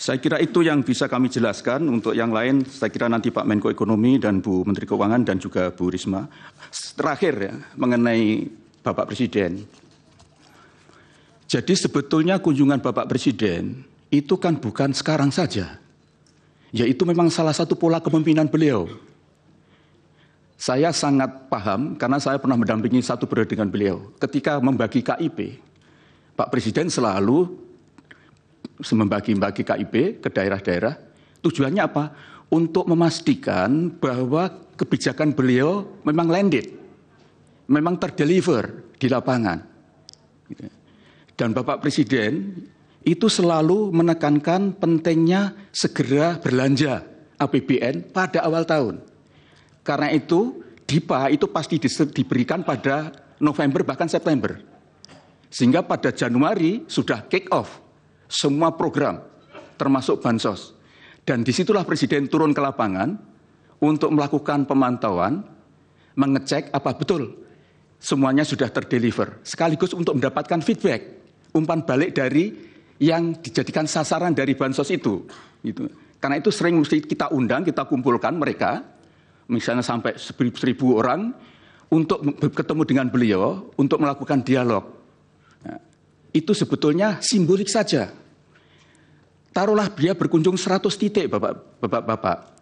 Saya kira itu yang bisa kami jelaskan. Untuk yang lain, saya kira nanti Pak Menko Ekonomi dan Bu Menteri Keuangan dan juga Bu Risma. Terakhir ya, mengenai Bapak Presiden. Jadi sebetulnya kunjungan Bapak Presiden itu kan bukan sekarang saja. Yaitu memang salah satu pola kepemimpinan beliau. Saya sangat paham karena saya pernah mendampingi satu periode dengan beliau. Ketika membagi KIP, Pak Presiden selalu membagi-bagi KIP ke daerah-daerah. Tujuannya apa? Untuk memastikan bahwa kebijakan beliau memang landed, memang terdeliver di lapangan. Gitu ya. Dan Bapak Presiden itu selalu menekankan pentingnya segera berlanja APBN pada awal tahun. Karena itu DIPA itu pasti diberikan pada November bahkan September. Sehingga pada Januari sudah kick off semua program termasuk bansos. Dan disitulah presiden turun ke lapangan untuk melakukan pemantauan, mengecek apa betul semuanya sudah terdeliver. Sekaligus untuk mendapatkan feedback, umpan balik dari yang dijadikan sasaran dari bansos itu. Gitu. Karena itu sering mesti kita undang, kita kumpulkan mereka, misalnya sampai seribu, orang, untuk ketemu dengan beliau, untuk melakukan dialog. Nah, itu sebetulnya simbolik saja. Taruhlah dia berkunjung 100 titik Bapak-bapak.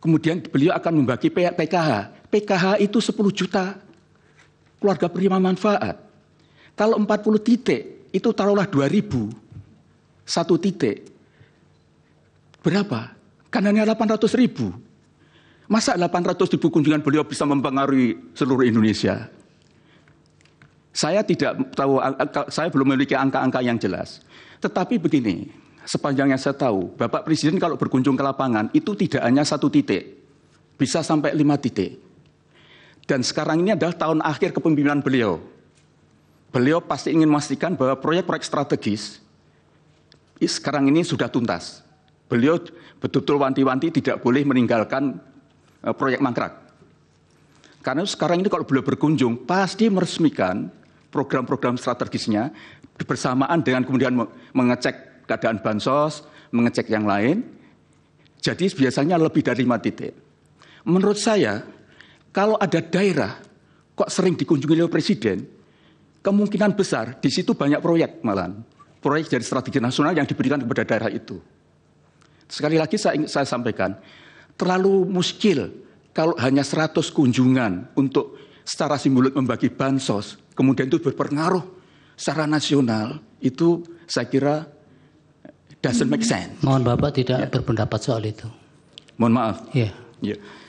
Kemudian beliau akan membagi PKH. PKH itu 10 juta keluarga penerima manfaat. Kalau 40 titik itu taruhlah 2000 satu titik. Berapa? Karena ini 800 ribu. Masa 800 ribu kunjungan beliau bisa mempengaruhi seluruh Indonesia? Saya tidak tahu, saya belum memiliki angka-angka yang jelas. Tetapi begini, sepanjang yang saya tahu, Bapak Presiden kalau berkunjung ke lapangan itu tidak hanya satu titik, bisa sampai lima titik. Dan sekarang ini adalah tahun akhir kepemimpinan beliau. Beliau pasti ingin memastikan bahwa proyek-proyek strategis sekarang ini sudah tuntas. Beliau betul-betul wanti-wanti tidak boleh meninggalkan eh, proyek mangkrak. Karena sekarang ini kalau beliau berkunjung pasti meresmikan program-program strategisnya bersamaan dengan kemudian mengecek keadaan bansos, mengecek yang lain. Jadi biasanya lebih dari lima titik. Menurut saya, kalau ada daerah kok sering dikunjungi oleh presiden, kemungkinan besar di situ banyak proyek malahan. Proyek dari strategi nasional yang diberikan kepada daerah itu. Sekali lagi saya, saya sampaikan, terlalu muskil kalau hanya 100 kunjungan untuk secara simbolik membagi bansos, kemudian itu berpengaruh secara nasional, itu saya kira doesn't make hmm. sense. Mohon Bapak tidak ya. berpendapat soal itu. Mohon maaf. Iya. Ya.